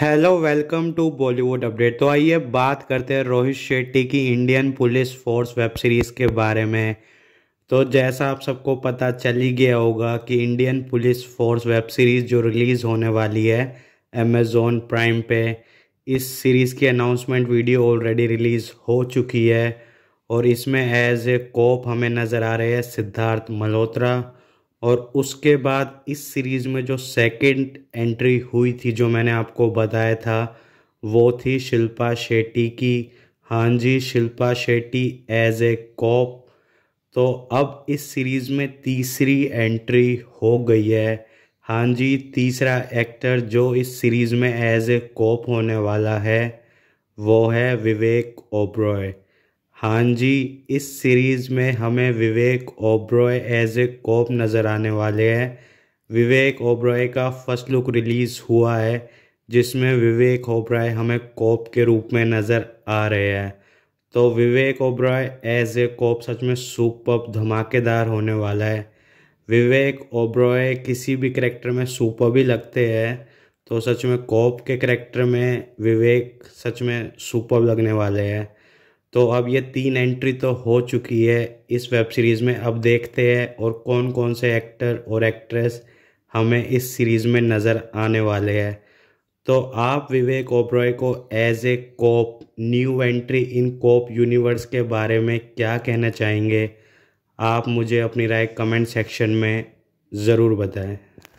hello welcome to Bollywood update तो आइए बात करते हैं रोहित शेट्टी की Indian police force web series के बारे में तो जैसा आप सबको पता चल ही गया होगा कि Indian police force web series जो रिलीज़ होने वाली है अमेज़ोन प्राइम पे इस सीरीज़ की अनाउंसमेंट वीडियो ऑलरेडी रिलीज़ हो चुकी है और इसमें एज ए कोप हमें नज़र आ रहे हैं सिद्धार्थ मल्होत्रा और उसके बाद इस सीरीज़ में जो सेकंड एंट्री हुई थी जो मैंने आपको बताया था वो थी शिल्पा शेट्टी की हाँ जी Shilpa Shetty as a cop तो अब इस सीरीज़ में तीसरी एंट्री हो गई है हाँ जी तीसरा एक्टर जो इस सीरीज़ में एज ए कॉप होने वाला है वो है विवेक ओब्रॉय हाँ जी इस सीरीज़ में हमें Vivek Oberoi as a cop नज़र आने वाले हैं विवेक ओब्रॉय का फर्स्ट लुक रिलीज़ हुआ है जिसमें विवेक ओब्रॉय हमें कॉप के रूप में नज़र आ रहे हैं तो Vivek Oberoi as a cop सच में सुपर धमाकेदार होने वाला है विवेक ओब्रॉय किसी भी करेक्टर में सुपर भी लगते हैं तो सच में कॉप के करेक्टर में विवेक सच में सुपर लगने वाले हैं तो अब ये तीन एंट्री तो हो चुकी है इस वेब सीरीज़ में अब देखते हैं और कौन कौन से एक्टर और एक्ट्रेस हमें इस सीरीज़ में नज़र आने वाले हैं तो आप विवेक ओब्रॉय को as a cop new entry in cop universe के बारे में क्या कहना चाहेंगे आप मुझे अपनी राय कमेंट सेक्शन में ज़रूर बताएं